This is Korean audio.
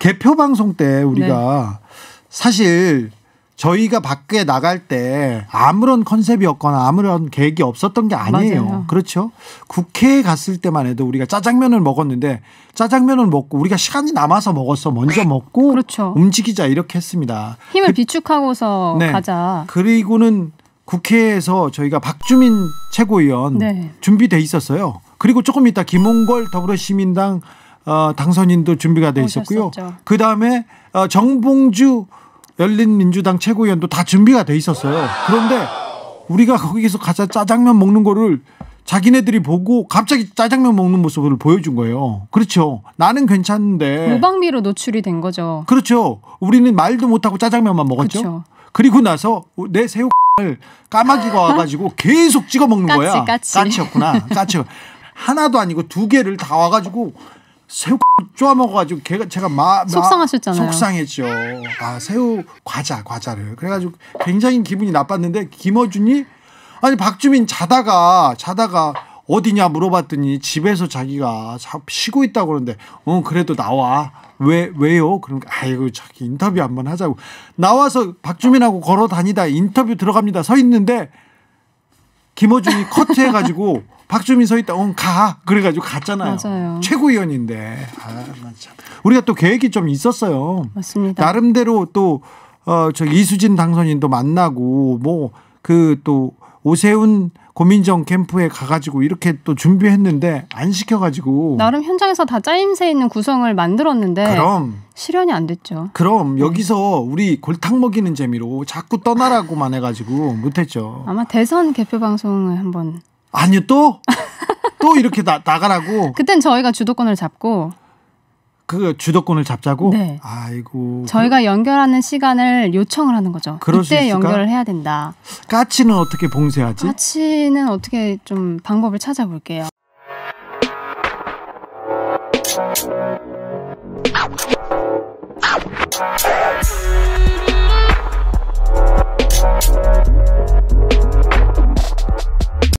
개표 방송 때 우리가 네. 사실 저희가 밖에 나갈 때 아무런 컨셉이 없거나 아무런 계획이 없었던 게 아니에요. 맞아요. 그렇죠? 국회에 갔을 때만 해도 우리가 짜장면을 먹었는데 짜장면을 먹고 우리가 시간이 남아서 먹었어. 먼저 먹고 그렇죠. 움직이자 이렇게 했습니다. 힘을 그, 비축하고서 네. 가자. 그리고는 국회에서 저희가 박주민 최고위원 네. 준비돼 있었어요. 그리고 조금 이따 김홍걸 더불어시민당 어, 당선인도 준비가 돼 있었고요. 그 다음에 어, 정봉주 열린민주당 최고위원도 다 준비가 돼 있었어요. 그런데 우리가 거기서 가자 짜장면 먹는 거를 자기네들이 보고 갑자기 짜장면 먹는 모습을 보여준 거예요. 그렇죠. 나는 괜찮은데 무방비로 노출이 된 거죠. 그렇죠. 우리는 말도 못하고 짜장면만 먹었죠. 그렇죠. 그리고 나서 내 새우 를 까마귀가 와가지고 계속 찍어 먹는 까치, 거야. 까치. 까치였구나. 까치. 하나도 아니고 두 개를 다 와가지고 새우 쪼아 먹어가지고 걔가 제가 마, 마 속상하셨잖아요. 속상했죠. 아 새우 과자 과자를 그래가지고 굉장히 기분이 나빴는데 김어준이 아니 박주민 자다가 자다가 어디냐 물어봤더니 집에서 자기가 자, 쉬고 있다고 그러는데 어 그래도 나와 왜 왜요 그러니까 아이고 저기 인터뷰 한번 하자고 나와서 박주민하고 걸어 다니다 인터뷰 들어갑니다 서 있는데 김어준이 커트해가지고 박주민 서 있다. 응, 가. 그래가지고 갔잖아요. 맞아요. 최고위원인데. 아, 참. 우리가 또 계획이 좀 있었어요. 맞습니다. 나름대로 또, 어, 저 이수진 당선인도 만나고, 뭐, 그 또 오세훈 고민정 캠프에 가가지고 이렇게 또 준비했는데 안 시켜가지고 나름 현장에서 다 짜임새 있는 구성을 만들었는데 그럼 실현이 안 됐죠. 그럼 네. 여기서 우리 골탕 먹이는 재미로 자꾸 떠나라고만 해가지고 못했죠. 아마 대선 개표 방송을 한번 아니요 또? 또 이렇게 나, 나가라고? 그땐 저희가 주도권을 잡고 그 주도권을 잡자고? 네. 아이고. 저희가 그 연결하는 시간을 요청을 하는 거죠. 그럴 이때 연결을 해야 된다. 까치는 어떻게 봉쇄하지? 까치는 어떻게 좀 방법을 찾아볼게요.